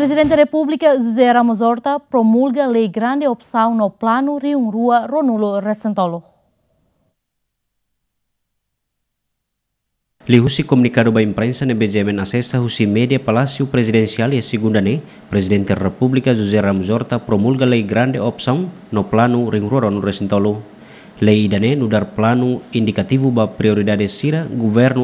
Presidente da República, José Ramos Horta, promulga lei grande opção no plano Rio-Rua Ronulo Recentolo. Lihusi comunicado ba imprensa na Benjamin Acessa Husi Media Palácio Presidencial e segunda ne, Presidente da República José Ramos Horta promulga lei grande opção no plano Rio-Rua Ronulo Recentolo. lei danenu dar plano indikativu ba prioridade sira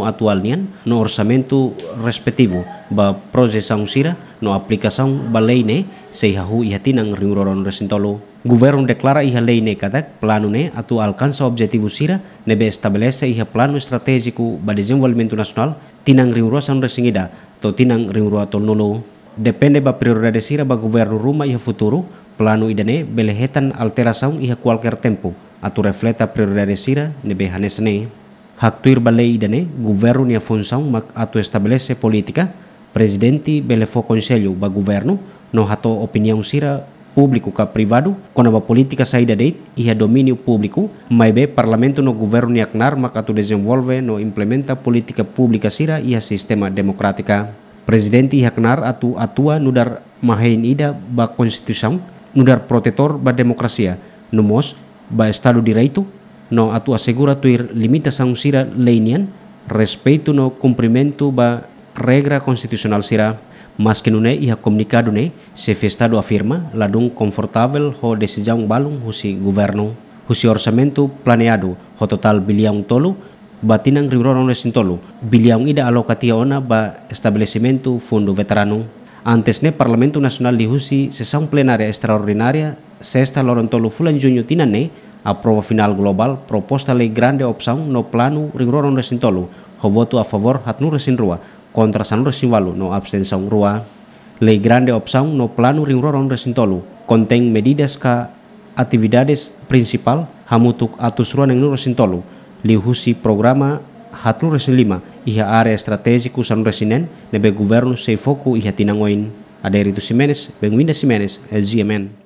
atual nian no orsamentu respectivo ba saung sira no aplikasaun ba lei ne sei hahu tinang riuroron resintolo governo deklara iha lei ne katak plano ne atu alkansa sirah sira nebe estabelece iha plano strategiku ba desenvolvimentu nasional tinang riurosan resingida to tinang riuro atol nulo depende ba prioridade sira ba governo ruma iha futuro plano idane belehetan alterasaun iha kualker tempo atau refleta prioridade sira nebe hak haktuir balei dane governo nia função mak atu estabelece politika presidente belefo conselho ba governo no hato opinião sira publiku ka privado kona ba politika saída deit ia domínio público be parlamento no governo nia knar mak atu desenvolve no implementa politika pública sira ia sistema demokratika presidente ia knar atu atua nudar mahain ida ba constituição nudar protetor ba demokrasia numos ba Estado direito, no atua segura tuir sang sira leinian, respeito no cumprimento ba regra constitucional sira, mas que nune ia comunicado ne, se Estado afirma, ladung komfortabel ho desejão balung husi governo, husi orçamento planeado, ho total biliang tolo, batinang riroron resintolu biliang ida alokationa ona ba estabelecimento fundo veterano, Antes ne Parlamento Nasional di sesang plenaria extraordinaria sesta lorontolu fulan junio tinane aprova final global proposta lei grande e opção no plano rigororon resintolu ho a favor hatnu resin rua contra sanu resin walu no abstenção rua lei grande e opção no plano rigororon resintolo konteng medidas ka aktividades principal hamutuk atus ruan yang nurusintolo lihusi programa 105 iha lima, estratégico San Resinen nebe governo sei foco iha tinangoin. Aderito Simenes, Benguinda Simenes, SGMN.